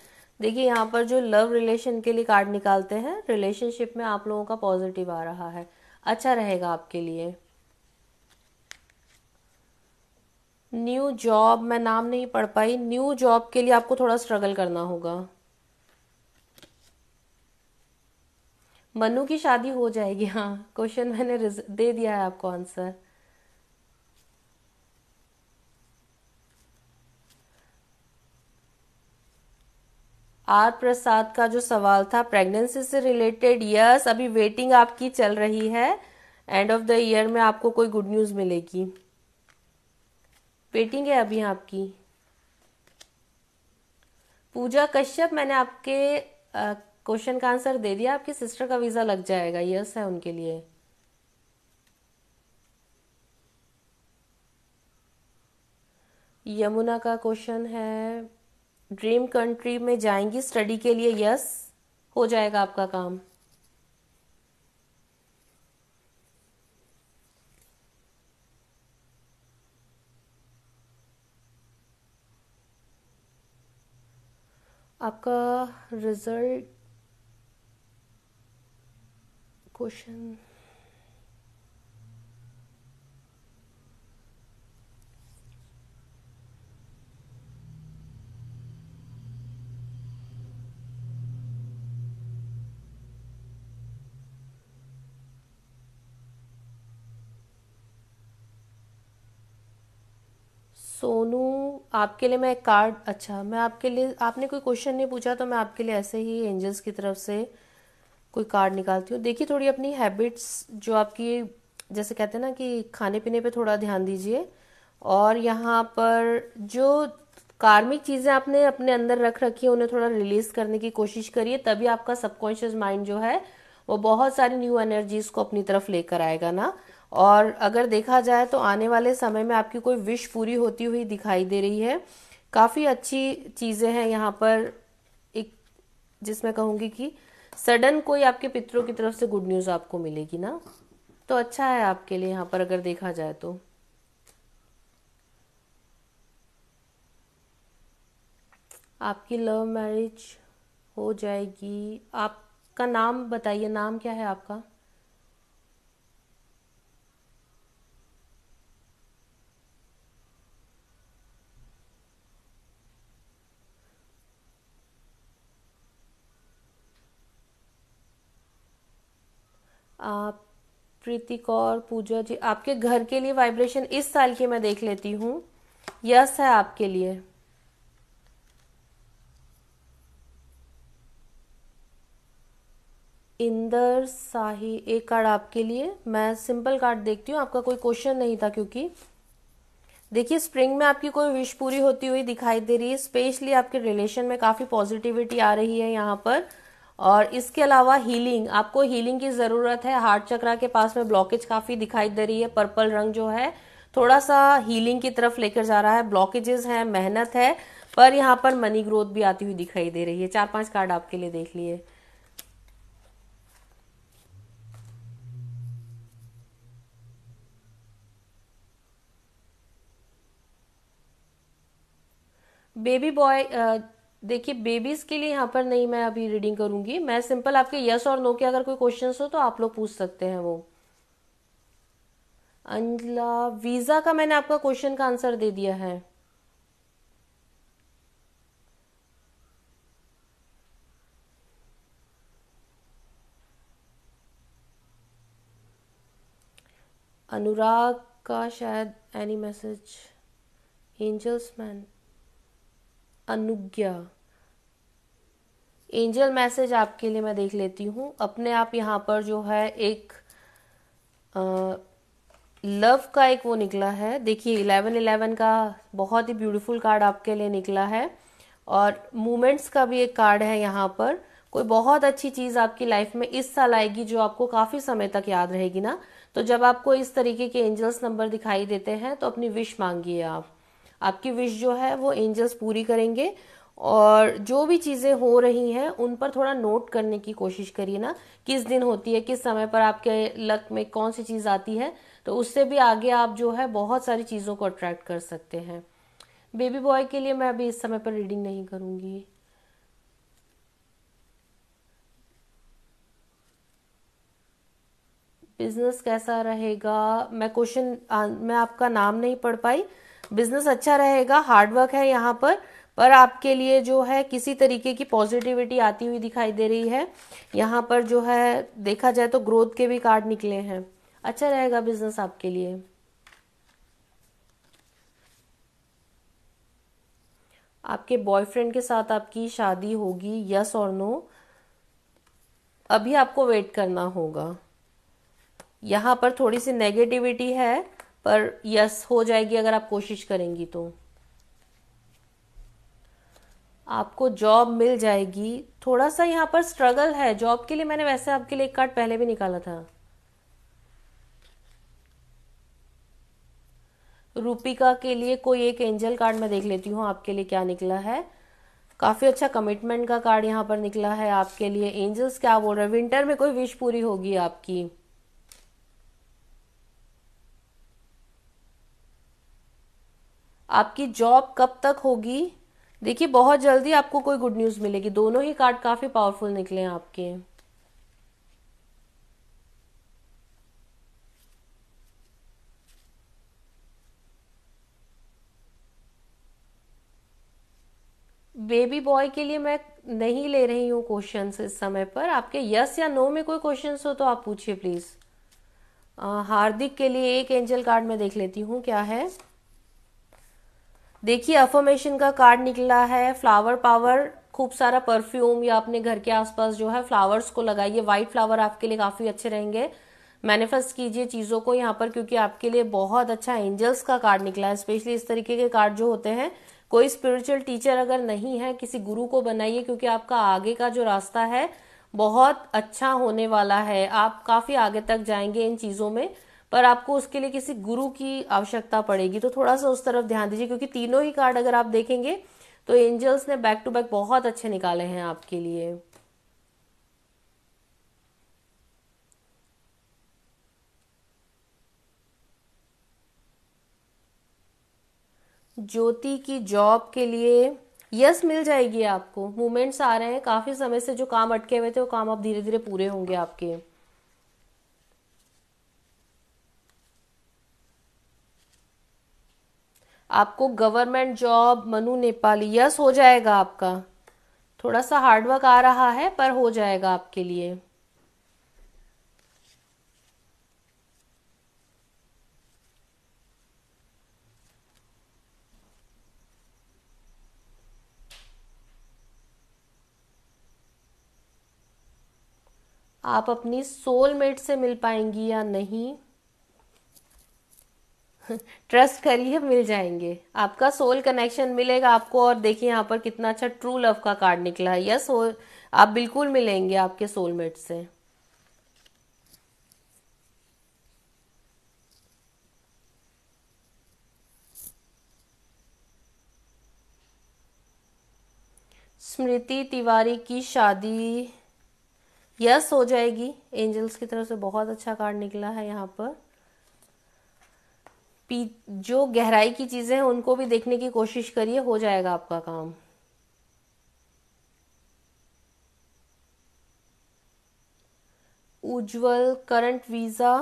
देखिए यहाँ पर जो लव रिलेशन के लिए कार्ड निकालते हैं रिलेशनशिप में आप लोगों का पॉजिटिव आ रहा है अच्छा रहेगा आपके लिए न्यू जॉब मैं नाम नहीं पढ़ पाई न्यू जॉब के लिए आपको थोड़ा स्ट्रगल करना होगा मनु की शादी हो जाएगी हाँ क्वेश्चन मैंने दे दिया है आपको आंसर आर प्रसाद का जो सवाल था प्रेगनेंसी से रिलेटेड यस अभी वेटिंग आपकी चल रही है एंड ऑफ द ईयर में आपको कोई गुड न्यूज़ मिलेगी वेटिंग है अभी आपकी पूजा कश्यप मैंने आपके क्वेश्चन का आंसर दे दिया आपकी सिस्टर का वीज़ा लग जाएगा यस है उनके लिए यमुना का क्वेश्चन है ड्रीम कंट्री में जाएंगी स्टडी के लिए यस हो जाएगा आपका काम आपका रिजल्ट क्वेश्चन सोनू आपके लिए मैं कार्ड अच्छा मैं आपके लिए आपने कोई क्वेश्चन नहीं पूछा तो मैं आपके लिए ऐसे ही एंजल्स की तरफ से कोई कार्ड निकालती हूँ देखिए थोड़ी अपनी हैबिट्स जो आपकी जैसे कहते हैं ना कि खाने पीने पे थोड़ा ध्यान दीजिए और यहाँ पर जो कार्मिक चीज़ें आपने अपने अंदर रख रखी है उन्हें थोड़ा रिलीज करने की कोशिश करिए तभी आपका सबकॉन्शियस माइंड जो है वो बहुत सारी न्यू एनर्जीज को अपनी तरफ लेकर आएगा ना और अगर देखा जाए तो आने वाले समय में आपकी कोई विश पूरी होती हुई दिखाई दे रही है काफ़ी अच्छी चीज़ें हैं यहाँ पर एक जिसमें कहूँगी कि सडन कोई आपके पितरों की तरफ से गुड न्यूज़ आपको मिलेगी ना तो अच्छा है आपके लिए यहाँ पर अगर देखा जाए तो आपकी लव मैरिज हो जाएगी आपका नाम बताइए नाम क्या है आपका प्रीति कौर पूजा जी आपके घर के लिए वाइब्रेशन इस साल की मैं देख लेती हूँ यस है आपके लिए इंदर शाही एक कार्ड आपके लिए मैं सिंपल कार्ड देखती हूँ आपका कोई क्वेश्चन नहीं था क्योंकि देखिए स्प्रिंग में आपकी कोई विश पूरी होती हुई दिखाई दे रही है स्पेशली आपके रिलेशन में काफ़ी पॉजिटिविटी आ रही है यहाँ पर और इसके अलावा हीलिंग आपको हीलिंग की ज़रूरत है हार्ट चक्रा के पास में ब्लॉकेज काफ़ी दिखाई दे रही है पर्पल रंग जो है थोड़ा सा हीलिंग की तरफ लेकर जा रहा है ब्लॉकेजेस हैं मेहनत है पर यहाँ पर मनी ग्रोथ भी आती हुई दिखाई दे रही है चार पांच कार्ड आपके लिए देख लिए बेबी बॉय देखिए बेबीज के लिए यहाँ पर नहीं मैं अभी रीडिंग करूंगी मैं सिंपल आपके यस और नो के अगर कोई क्वेश्चन हो तो आप लोग पूछ सकते हैं वो अंजला वीजा का मैंने आपका क्वेश्चन का आंसर दे दिया है अनुराग का शायद एनी मैसेज एंजल्स मैन अनुज्ञा एंजल मैसेज आपके लिए मैं देख लेती हूँ अपने आप यहाँ पर जो है एक आ, लव का एक वो निकला है देखिए इलेवन इलेवन का बहुत ही ब्यूटीफुल कार्ड आपके लिए निकला है और मूमेंट्स का भी एक कार्ड है यहाँ पर कोई बहुत अच्छी चीज़ आपकी लाइफ में इस साल आएगी जो आपको काफ़ी समय तक याद रहेगी ना तो जब आपको इस तरीके के एंजल्स नंबर दिखाई देते हैं तो अपनी विश मांगिए आप आपकी विश जो है वो एंजल्स पूरी करेंगे और जो भी चीज़ें हो रही हैं उन पर थोड़ा नोट करने की कोशिश करिए ना किस दिन होती है किस समय पर आपके लक में कौन सी चीज़ आती है तो उससे भी आगे आप जो है बहुत सारी चीज़ों को अट्रैक्ट कर सकते हैं बेबी बॉय के लिए मैं अभी इस समय पर रीडिंग नहीं करूँगी बिजनेस कैसा रहेगा मैं क्वेश्चन मैं आपका नाम नहीं पढ़ पाई बिजनेस अच्छा रहेगा हार्डवर्क है यहाँ पर पर आपके लिए जो है किसी तरीके की पॉजिटिविटी आती हुई दिखाई दे रही है यहाँ पर जो है देखा जाए तो ग्रोथ के भी कार्ड निकले हैं अच्छा रहेगा बिजनेस आपके लिए आपके बॉयफ्रेंड के साथ आपकी शादी होगी यस और नो अभी आपको वेट करना होगा यहां पर थोड़ी सी नेगेटिविटी है पर यस हो जाएगी अगर आप कोशिश करेंगी तो आपको जॉब मिल जाएगी थोड़ा सा यहाँ पर स्ट्रगल है जॉब के लिए मैंने वैसे आपके लिए एक कार्ड पहले भी निकाला था रूपिका के लिए कोई एक एंजल कार्ड मैं देख लेती हूँ आपके लिए क्या निकला है काफ़ी अच्छा कमिटमेंट का कार्ड यहाँ पर निकला है आपके लिए एंजल्स क्या बोल रहे हैं विंटर में कोई विश पूरी होगी आपकी आपकी जॉब कब तक होगी देखिए बहुत जल्दी आपको कोई गुड न्यूज मिलेगी दोनों ही कार्ड काफी पावरफुल निकले हैं आपके बेबी बॉय के लिए मैं नहीं ले रही हूँ क्वेश्चन इस समय पर आपके यस या नो में कोई क्वेश्चन हो तो आप पूछिए प्लीज हार्दिक के लिए एक एंजल कार्ड में देख लेती हूँ क्या है देखिए अफर्मेशन का कार्ड निकला है फ्लावर पावर खूब सारा परफ्यूम या अपने घर के आसपास जो है फ्लावर्स को लगाइए व्हाइट फ्लावर आपके लिए काफ़ी अच्छे रहेंगे मैनिफेस्ट कीजिए चीज़ों को यहाँ पर क्योंकि आपके लिए बहुत अच्छा एंजल्स का कार्ड निकला है स्पेशली इस तरीके के कार्ड जो होते हैं कोई स्पिरिचुअल टीचर अगर नहीं है किसी गुरु को बनाइए क्योंकि आपका आगे का जो रास्ता है बहुत अच्छा होने वाला है आप काफ़ी आगे तक जाएंगे इन चीज़ों में पर आपको उसके लिए किसी गुरु की आवश्यकता पड़ेगी तो थोड़ा सा उस तरफ ध्यान दीजिए क्योंकि तीनों ही कार्ड अगर आप देखेंगे तो एंजल्स ने बैक टू बैक बहुत अच्छे निकाले हैं आपके लिए ज्योति की जॉब के लिए यस मिल जाएगी आपको मूवमेंट्स आ रहे हैं काफी समय से जो काम अटके हुए थे वो काम अब धीरे धीरे पूरे होंगे आपके आपको government job Manu Nepali yes हो जाएगा आपका थोड़ा सा हार्डवर्क आ रहा है पर हो जाएगा आपके लिए आप अपनी सोलमेट से मिल पाएंगी या नहीं ट्रस्ट करिए मिल जाएंगे आपका सोल कनेक्शन मिलेगा आपको और देखिए यहाँ पर कितना अच्छा ट्रू लव का कार्ड निकला है यस आप बिल्कुल मिलेंगे आपके सोलमेट से स्मृति तिवारी की शादी यस हो जाएगी एंजल्स की तरफ से बहुत अच्छा कार्ड निकला है यहाँ पर जो गहराई की चीज़ें हैं उनको भी देखने की कोशिश करिए हो जाएगा आपका काम उज्जवल करंट वीज़ा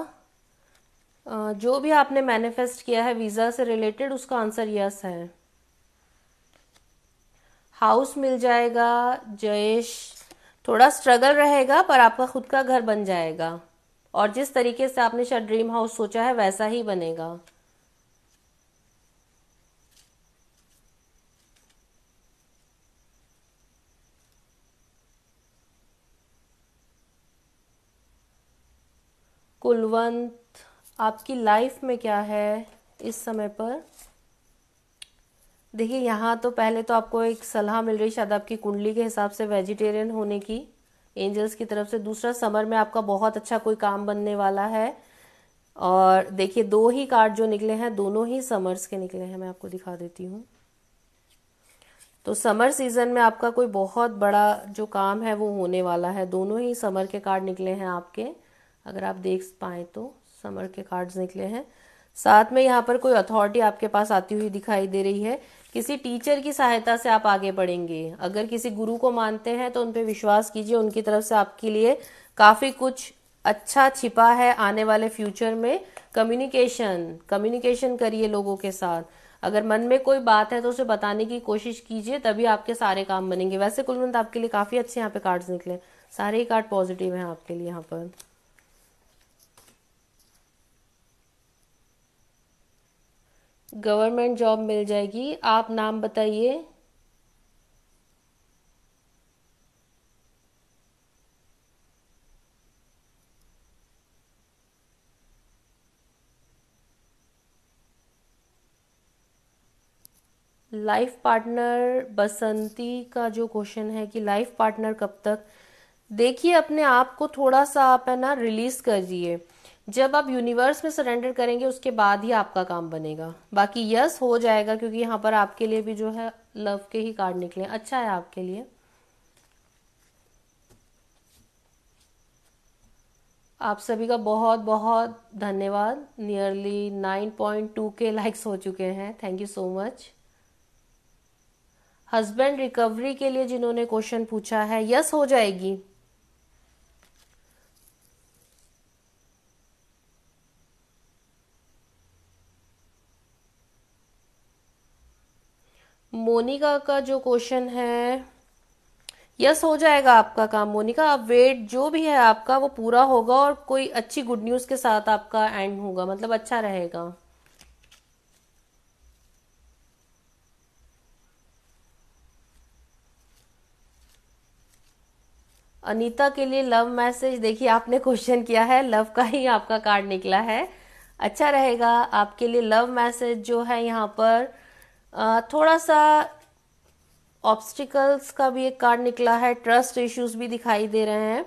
जो भी आपने मैनिफेस्ट किया है वीज़ा से रिलेटेड उसका आंसर यस है हाउस मिल जाएगा जयेश थोड़ा स्ट्रगल रहेगा पर आपका खुद का घर बन जाएगा और जिस तरीके से आपने शायद ड्रीम हाउस सोचा है वैसा ही बनेगा कुलवंत आपकी लाइफ में क्या है इस समय पर देखिए यहाँ तो पहले तो आपको एक सलाह मिल रही शायद आपकी कुंडली के हिसाब से वेजिटेरियन होने की एंजल्स की तरफ से दूसरा समर में आपका बहुत अच्छा कोई काम बनने वाला है और देखिए दो ही कार्ड जो निकले हैं दोनों ही समर्स के निकले हैं मैं आपको दिखा देती हूँ तो समर सीजन में आपका कोई बहुत बड़ा जो काम है वो होने वाला है दोनों ही समर के कार्ड निकले हैं आपके अगर आप देख पाए तो समर के कार्ड्स निकले हैं साथ में यहाँ पर कोई अथॉरिटी आपके पास आती हुई दिखाई दे रही है किसी टीचर की सहायता से आप आगे बढ़ेंगे अगर किसी गुरु को मानते हैं तो उन पर विश्वास कीजिए उनकी तरफ से आपके लिए काफ़ी कुछ अच्छा छिपा है आने वाले फ्यूचर में कम्युनिकेशन कम्युनिकेशन करिए लोगों के साथ अगर मन में कोई बात है तो उसे बताने की कोशिश कीजिए तभी आपके सारे काम बनेंगे वैसे कुलवंत आपके लिए काफ़ी अच्छे यहाँ पे कार्ड्स निकले सारे ही कार्ड पॉजिटिव हैं आपके लिए यहाँ पर गवर्नमेंट जॉब मिल जाएगी आप नाम बताइए लाइफ पार्टनर बसंती का जो क्वेश्चन है कि लाइफ पार्टनर कब तक देखिए अपने आप को थोड़ा सा आप है ना रिलीज कर दिए जब आप यूनिवर्स में सरेंडर करेंगे उसके बाद ही आपका काम बनेगा बाकी यस हो जाएगा क्योंकि यहाँ पर आपके लिए भी जो है लव के ही कार्ड निकले अच्छा है आपके लिए आप सभी का बहुत बहुत धन्यवाद nearly nine point two K likes हो चुके हैं thank you so much husband recovery के लिए जिन्होंने क्वेश्चन पूछा है यस हो जाएगी मोनिका का जो क्वेश्चन है यस हो जाएगा आपका काम मोनिका अब वेट जो भी है आपका वो पूरा होगा और कोई अच्छी गुड न्यूज़ के साथ आपका एंड होगा मतलब अच्छा रहेगा अनीता के लिए लव मैसेज देखिए आपने क्वेश्चन किया है लव का ही आपका कार्ड निकला है अच्छा रहेगा आपके लिए लव मैसेज जो है यहाँ पर थोड़ा सा ऑब्स्टिकल्स का भी एक कार्ड निकला है ट्रस्ट इश्यूज भी दिखाई दे रहे हैं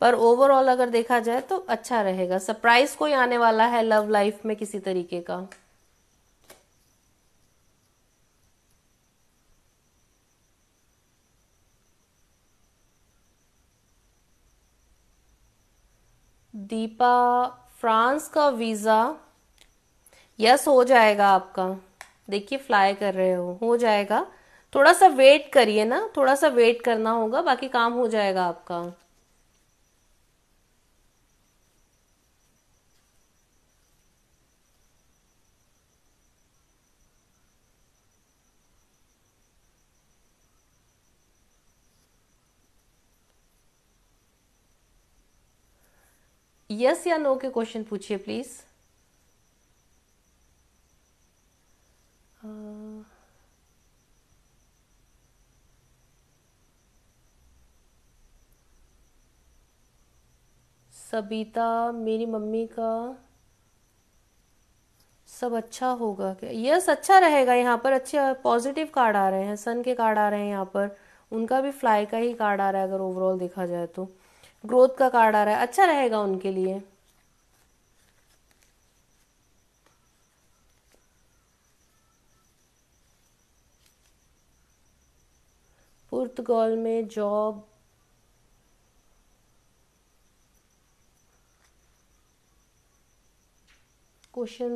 पर ओवरऑल अगर देखा जाए तो अच्छा रहेगा सरप्राइज कोई आने वाला है लव लाइफ में किसी तरीके का दीपा फ्रांस का वीज़ा यस हो जाएगा आपका देखिए फ्लाई कर रहे हो हो जाएगा थोड़ा सा वेट करिए ना थोड़ा सा वेट करना होगा बाकी काम हो जाएगा आपका यस या नो के क्वेश्चन पूछिए प्लीज़ सबिता सबीता मेरी मम्मी का सब अच्छा होगा क्या यस अच्छा रहेगा यहाँ पर अच्छे पॉजिटिव कार्ड आ रहे हैं सन के कार्ड आ रहे हैं यहाँ पर उनका भी फ्लाई का ही कार्ड आ रहा है अगर ओवरऑल देखा जाए तो ग्रोथ का कार्ड आ रहा है अच्छा रहेगा उनके लिए पुर्तगाल में job question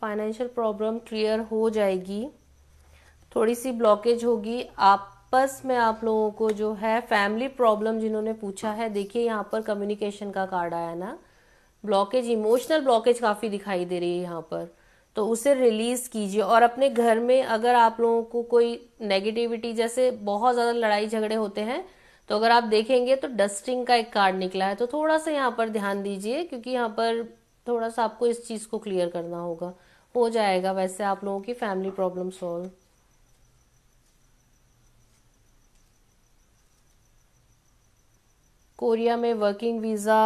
financial problem clear हो जाएगी थोड़ी सी ब्लॉकेज होगी आप आपस में आप लोगों को जो है फैमिली प्रॉब्लम जिन्होंने पूछा है देखिए यहाँ पर कम्युनिकेशन का कार्ड आया ना ब्लॉकेज इमोशनल ब्लॉकेज काफ़ी दिखाई दे रही है यहाँ पर तो उसे रिलीज़ कीजिए और अपने घर में अगर आप लोगों को कोई नेगेटिविटी जैसे बहुत ज़्यादा लड़ाई झगड़े होते हैं तो अगर आप देखेंगे तो डस्टिंग का एक कार्ड निकला है तो थोड़ा सा यहाँ पर ध्यान दीजिए क्योंकि यहाँ पर थोड़ा सा आपको इस चीज़ को क्लियर करना होगा हो जाएगा वैसे आप लोगों की फैमिली प्रॉब्लम सॉल्व कोरिया में वर्किंग वीज़ा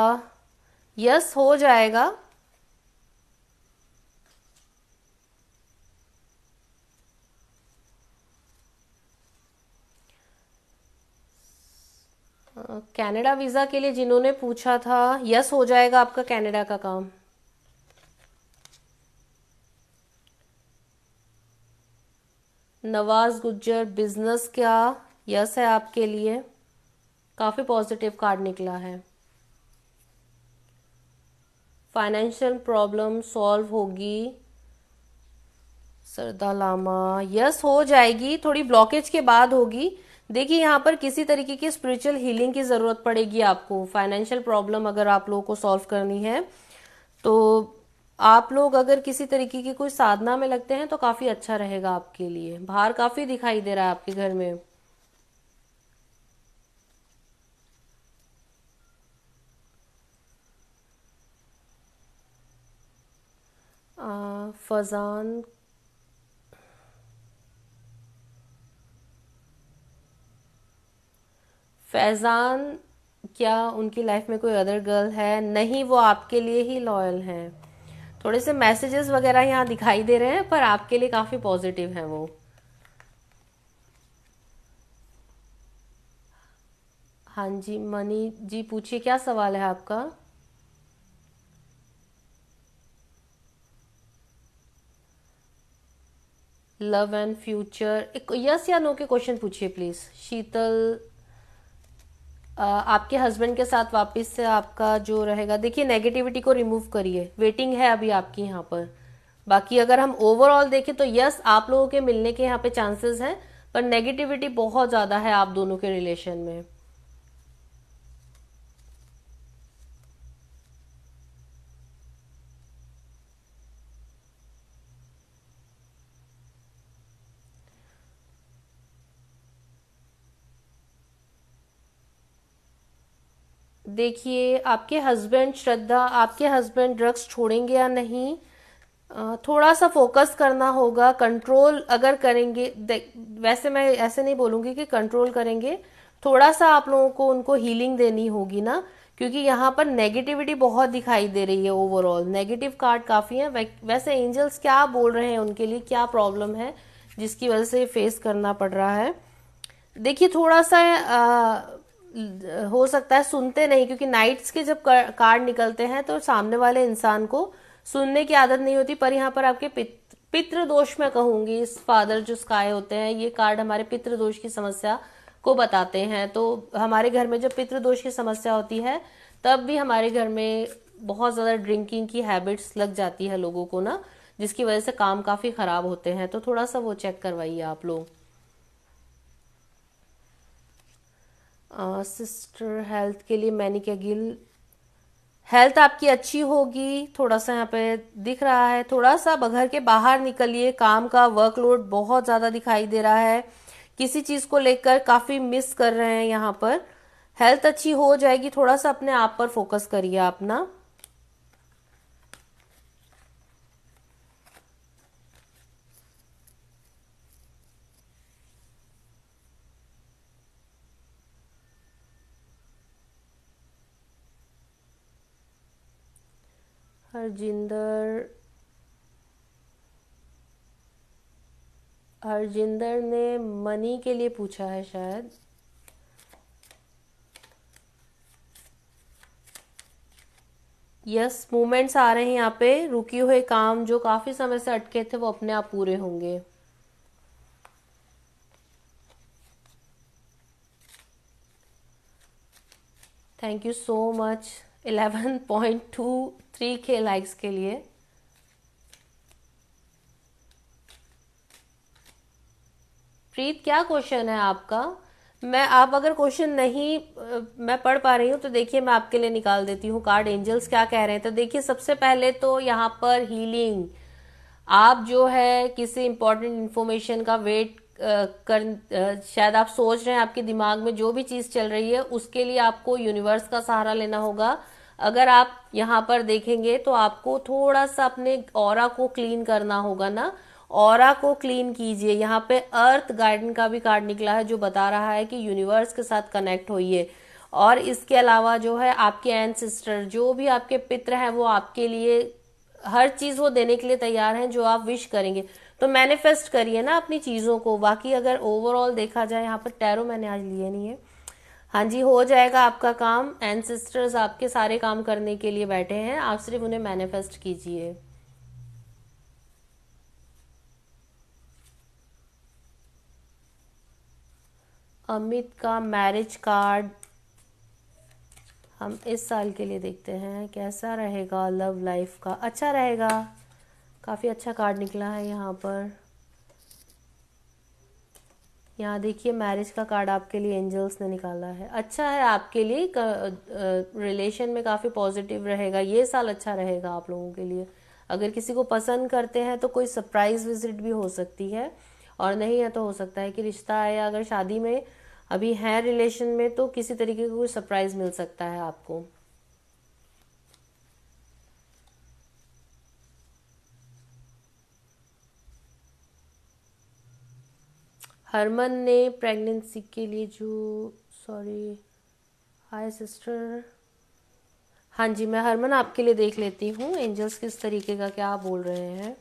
यस हो जाएगा कनाडा वीज़ा के लिए जिन्होंने पूछा था यस हो जाएगा आपका कनाडा का काम नवाज गुज्जर बिजनेस क्या यस है आपके लिए काफ़ी पॉजिटिव कार्ड निकला है फाइनेंशियल प्रॉब्लम सॉल्व होगी सरदा लामा यस हो जाएगी थोड़ी ब्लॉकेज के बाद होगी देखिए यहाँ पर किसी तरीके की स्पिरिचुअल हीलिंग की ज़रूरत पड़ेगी आपको फाइनेंशियल प्रॉब्लम अगर आप लोगों को सॉल्व करनी है तो आप लोग अगर किसी तरीके की कोई साधना में लगते हैं तो काफ़ी अच्छा रहेगा आपके लिए बाहर काफ़ी दिखाई दे रहा है आपके घर में फजान फैज़ान क्या उनकी लाइफ में कोई अदर गर्ल है नहीं वो आपके लिए ही लॉयल हैं थोड़े से मैसेजेस वगैरह यहाँ दिखाई दे रहे हैं पर आपके लिए काफ़ी पॉजिटिव है वो हाँ जी मनी जी पूछिए क्या सवाल है आपका लव एंड फ्यूचर एक यस या नो के क्वेश्चन पूछिए प्लीज़ शीतल आपके हस्बैंड के साथ वापस से आपका जो रहेगा देखिए नेगेटिविटी को रिमूव करिए वेटिंग है अभी आपकी यहाँ पर बाकी अगर हम ओवरऑल देखें तो यस आप लोगों के मिलने के यहाँ पे चांसेस हैं पर नेगेटिविटी बहुत ज़्यादा है आप दोनों के रिलेशन में देखिए आपके हस्बैंड श्रद्धा आपके हस्बैंड ड्रग्स छोड़ेंगे या नहीं थोड़ा सा फोकस करना होगा कंट्रोल अगर करेंगे वैसे मैं ऐसे नहीं बोलूंगी कि कंट्रोल करेंगे थोड़ा सा आप लोगों को उनको हीलिंग देनी होगी ना क्योंकि यहाँ पर नेगेटिविटी बहुत दिखाई दे रही है ओवरऑल नेगेटिव कार्ड काफ़ी हैं वैसे एंजल्स क्या बोल रहे हैं उनके लिए क्या प्रॉब्लम है जिसकी वजह से फेस करना पड़ रहा है देखिए थोड़ा सा आ, हो सकता है सुनते नहीं क्योंकि नाइट्स के जब कार्ड निकलते हैं तो सामने वाले इंसान को सुनने की आदत नहीं होती पर यहाँ पर आपके पित्र दोष में कहूंगी इस फादर जो स्काय होते हैं ये कार्ड हमारे पित्र दोष की समस्या को बताते हैं तो हमारे घर में जब पितृ दोष की समस्या होती है तब भी हमारे घर में बहुत ज़्यादा ड्रिंकिंग की हैबिट्स लग जाती है लोगों को ना जिसकी वजह से काम काफ़ी ख़राब होते हैं तो थोड़ा सा वो चेक करवाइए आप लोग सिस्टर हेल्थ के लिए मैनी क्या गिल हेल्थ आपकी अच्छी होगी थोड़ा सा यहाँ पे दिख रहा है थोड़ा सा घर के बाहर निकलिए काम का वर्कलोड बहुत ज़्यादा दिखाई दे रहा है किसी चीज़ को लेकर काफ़ी मिस कर रहे हैं यहाँ पर हेल्थ अच्छी हो जाएगी थोड़ा सा अपने आप पर फोकस करिए अपना हरजिंदर हरजिंदर ने मनी के लिए पूछा है शायद यस yes, मूवमेंट्स आ रहे हैं यहाँ पे रुके हुए काम जो काफ़ी समय से अटके थे वो अपने आप पूरे होंगे थैंक यू सो मच 11.23 के लाइक्स के लिए प्रीत क्या क्वेश्चन है आपका मैं आप अगर क्वेश्चन नहीं मैं पढ़ पा रही हूं तो देखिए मैं आपके लिए निकाल देती हूँ कार्ड एंजल्स क्या कह रहे हैं तो देखिए सबसे पहले तो यहां पर हीलिंग आप जो है किसी इंपॉर्टेंट इन्फॉर्मेशन का वेट कर शायद आप सोच रहे हैं आपके दिमाग में जो भी चीज चल रही है उसके लिए आपको यूनिवर्स का सहारा लेना होगा अगर आप यहाँ पर देखेंगे तो आपको थोड़ा सा अपने और को क्लीन करना होगा ना और को क्लीन कीजिए यहाँ पे अर्थ गार्डन का भी कार्ड निकला है जो बता रहा है कि यूनिवर्स के साथ कनेक्ट होइए और इसके अलावा जो है आपके एंड सिस्टर जो भी आपके पित्र हैं वो आपके लिए हर चीज़ वो देने के लिए तैयार हैं जो आप विश करेंगे तो मैनिफेस्ट करिए ना अपनी चीज़ों को बाकी अगर ओवरऑल देखा जाए यहाँ पर टैरो मैंने आज लिए नहीं है हाँ जी हो जाएगा आपका काम एनसिस्टर्स आपके सारे काम करने के लिए बैठे हैं आप सिर्फ उन्हें मैनिफेस्ट कीजिए अमित का मैरिज कार्ड हम इस साल के लिए देखते हैं कैसा रहेगा लव लाइफ का अच्छा रहेगा काफ़ी अच्छा कार्ड निकला है यहाँ पर यहाँ देखिए मैरिज का कार्ड आपके लिए एंजल्स ने निकाला है अच्छा है आपके लिए रिलेशन में काफ़ी पॉजिटिव रहेगा ये साल अच्छा रहेगा आप लोगों के लिए अगर किसी को पसंद करते हैं तो कोई सरप्राइज विजिट भी हो सकती है और नहीं है तो हो सकता है कि रिश्ता है अगर शादी में अभी है रिलेशन में तो किसी तरीके का कोई सरप्राइज मिल सकता है आपको हरमन ने प्रेगनेंसी के लिए जो सॉरी हाय सिस्टर हाँ जी मैं हरमन आपके लिए देख लेती हूँ एंजल्स किस तरीके का क्या बोल रहे हैं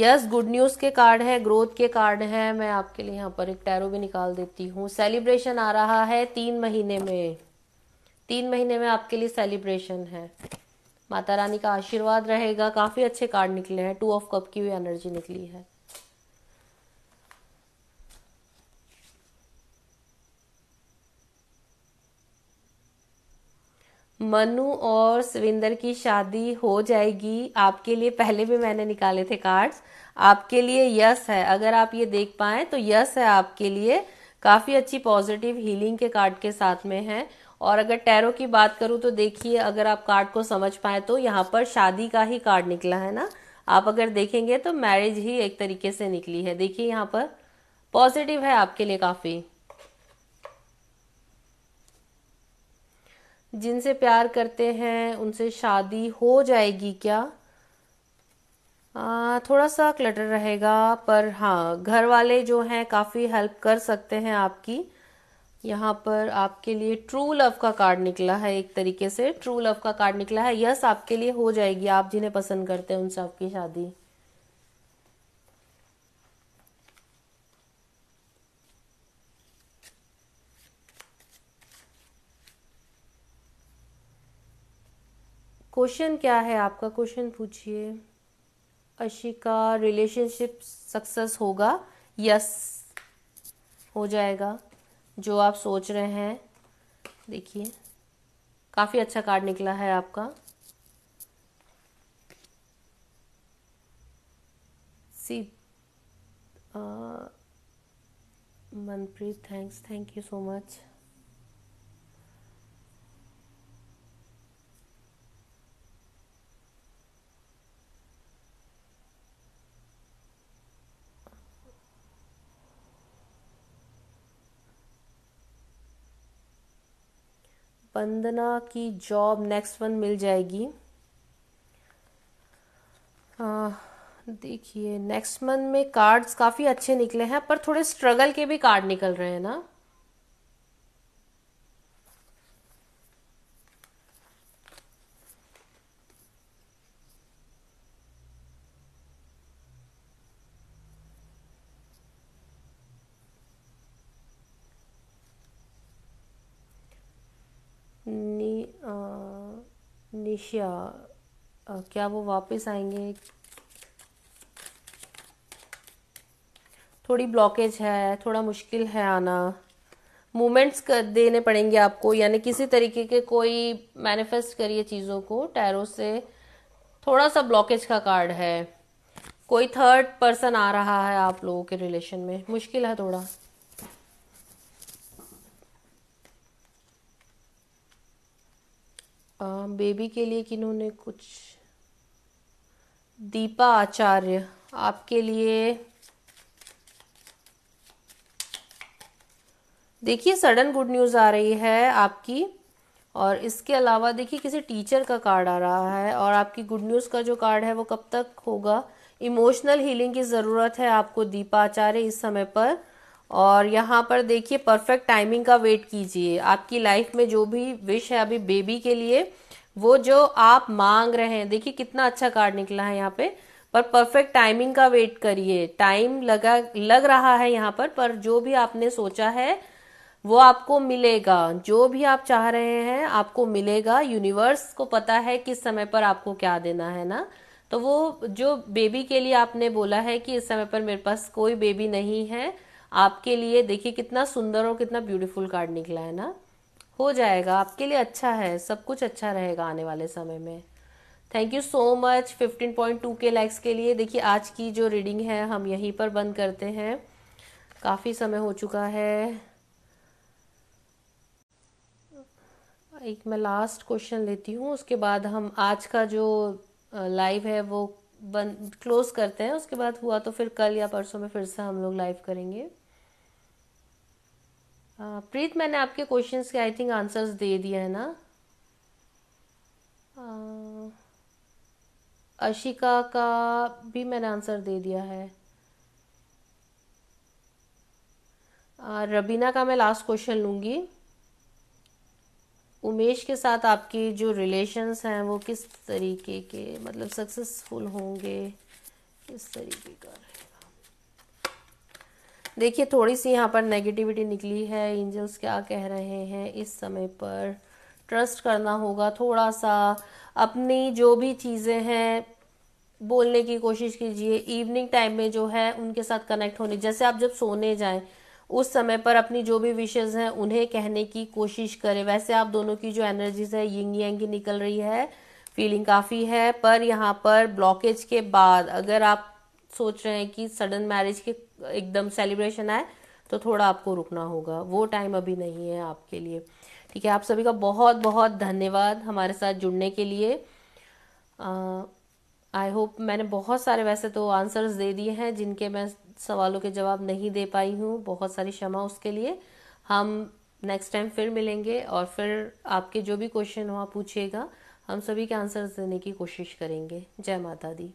यस गुड न्यूज़ के कार्ड है ग्रोथ के कार्ड है मैं आपके लिए यहाँ पर एक टैरो भी निकाल देती हूँ सेलिब्रेशन आ रहा है तीन महीने में तीन महीने में आपके लिए सेलिब्रेशन है माता रानी का आशीर्वाद रहेगा काफ़ी अच्छे कार्ड निकले हैं टू ऑफ कप की भी एनर्जी निकली है मनु और सविंदर की शादी हो जाएगी आपके लिए पहले भी मैंने निकाले थे कार्ड्स आपके लिए यस है अगर आप ये देख पाए तो यस है आपके लिए काफ़ी अच्छी पॉजिटिव हीलिंग के कार्ड के साथ में है और अगर टैरो की बात करूँ तो देखिए अगर आप कार्ड को समझ पाए तो यहाँ पर शादी का ही कार्ड निकला है ना आप अगर देखेंगे तो मैरिज ही एक तरीके से निकली है देखिए यहाँ पर पॉजिटिव है आपके लिए काफ़ी जिनसे प्यार करते हैं उनसे शादी हो जाएगी क्या आ, थोड़ा सा क्लटर रहेगा पर हाँ घर वाले जो हैं काफ़ी हेल्प कर सकते हैं आपकी यहाँ पर आपके लिए ट्रू लव का कार्ड निकला है एक तरीके से ट्रू लव का कार्ड निकला है यस आपके लिए हो जाएगी आप जिन्हें पसंद करते हैं उनसे आपकी शादी क्वेश्चन क्या है आपका क्वेश्चन पूछिए अशिका रिलेशनशिप सक्सेस होगा यस हो जाएगा जो आप सोच रहे हैं देखिए काफ़ी अच्छा कार्ड निकला है आपका सी Manpreet thanks thank you so much Vandana की जॉब नेक्स्ट वन मिल जाएगी देखिए नेक्स्ट मंथ में कार्ड्स काफ़ी अच्छे निकले हैं पर थोड़े स्ट्रगल के भी कार्ड निकल रहे हैं ना एशिया क्या वो वापस आएंगे थोड़ी ब्लॉकेज है थोड़ा मुश्किल है आना मूवमेंट्स कर देने पड़ेंगे आपको यानी किसी तरीके के कोई मैनिफेस्ट करिए चीज़ों को टैरो से थोड़ा सा ब्लॉकेज का कार्ड है कोई थर्ड पर्सन आ रहा है आप लोगों के रिलेशन में मुश्किल है थोड़ा बेबी के लिए किन्होंने कुछ दीपा आचार्य आपके लिए देखिए सडन गुड न्यूज़ आ रही है आपकी और इसके अलावा देखिए किसी टीचर का कार्ड आ रहा है और आपकी गुड न्यूज़ का जो कार्ड है वो कब तक होगा इमोशनल हीलिंग की ज़रूरत है आपको दीपाचार्य इस समय पर और यहाँ पर देखिए परफेक्ट टाइमिंग का वेट कीजिए आपकी लाइफ में जो भी विश है अभी बेबी के लिए वो जो आप मांग रहे हैं देखिए कितना अच्छा कार्ड निकला है यहाँ पे पर परफेक्ट टाइमिंग का वेट करिए टाइम लगा लग रहा है यहाँ पर पर जो भी आपने सोचा है वो आपको मिलेगा जो भी आप चाह रहे हैं आपको मिलेगा यूनिवर्स को पता है किस समय पर आपको क्या देना है ना तो वो जो बेबी के लिए आपने बोला है कि इस समय पर मेरे पास कोई बेबी नहीं है आपके लिए देखिए कितना सुंदर और कितना ब्यूटीफुल कार्ड निकला है ना हो जाएगा आपके लिए अच्छा है सब कुछ अच्छा रहेगा आने वाले समय में थैंक यू सो मच 15.2 के लाइक्स के लिए देखिए आज की जो रीडिंग है हम यहीं पर बंद करते हैं काफ़ी समय हो चुका है एक मैं लास्ट क्वेश्चन लेती हूँ उसके बाद हम आज का जो लाइव है वो बंद क्लोज करते हैं उसके बाद हुआ तो फिर कल या परसों में फिर से हम लोग लाइव करेंगे प्रीत मैंने आपके क्वेश्चंस के आई थिंक आंसर्स दे दिए हैं ना अशिका का भी मैंने आंसर दे दिया है रबीना का मैं लास्ट क्वेश्चन लूंगी उमेश के साथ आपकी जो रिलेशंस हैं वो किस तरीके के मतलब सक्सेसफुल होंगे किस तरीके का देखिए थोड़ी सी यहाँ पर नेगेटिविटी निकली है एंजल्स क्या कह रहे हैं इस समय पर ट्रस्ट करना होगा थोड़ा सा अपनी जो भी चीज़ें हैं बोलने की कोशिश कीजिए इवनिंग टाइम में जो है उनके साथ कनेक्ट होने जैसे आप जब सोने जाएं उस समय पर अपनी जो भी विशेज हैं उन्हें कहने की कोशिश करें वैसे आप दोनों की जो एनर्जीज है यिंग यंग की निकल रही है फीलिंग काफ़ी है पर यहाँ पर ब्लॉकेज के बाद अगर आप सोच रहे हैं कि सडन मैरिज के एकदम सेलिब्रेशन आए तो थोड़ा आपको रुकना होगा वो टाइम अभी नहीं है आपके लिए ठीक है आप सभी का बहुत बहुत धन्यवाद हमारे साथ जुड़ने के लिए आई होप मैंने बहुत सारे वैसे तो आंसर्स दे दिए हैं जिनके मैं सवालों के जवाब नहीं दे पाई हूँ बहुत सारी क्षमा उसके लिए हम नेक्स्ट टाइम फिर मिलेंगे और फिर आपके जो भी क्वेश्चन हो आप पूछिएगा हम सभी के आंसर्स देने की कोशिश करेंगे जय माता दी